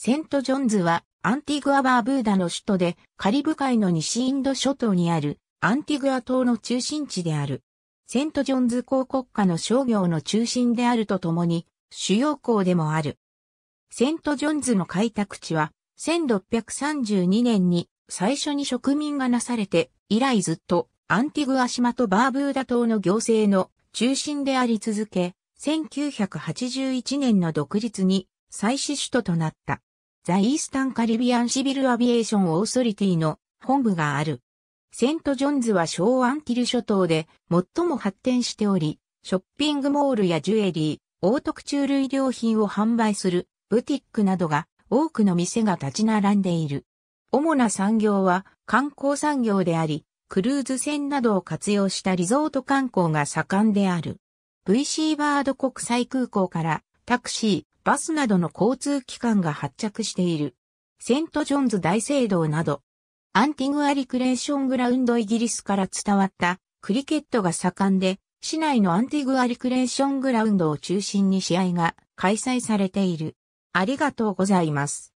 セントジョンズはアンティグア・バーブーダの首都でカリブ海の西インド諸島にあるアンティグア島の中心地である。セントジョンズ公国家の商業の中心であるとともに主要港でもある。セントジョンズの開拓地は1632年に最初に植民がなされて以来ずっとアンティグア島とバーブーダ島の行政の中心であり続け、1981年の独立に再始首都となった。ザ・イースタン・カリビアン・シビル・アビエーション・オーソリティの本部がある。セント・ジョンズは小アンティル諸島で最も発展しており、ショッピングモールやジュエリー、オートクチュール衣料品を販売するブティックなどが多くの店が立ち並んでいる。主な産業は観光産業であり、クルーズ船などを活用したリゾート観光が盛んである。VC バード国際空港からタクシー、バスなどの交通機関が発着している。セントジョンズ大聖堂など、アンティグアリクレーショングラウンドイギリスから伝わったクリケットが盛んで、市内のアンティグアリクレーショングラウンドを中心に試合が開催されている。ありがとうございます。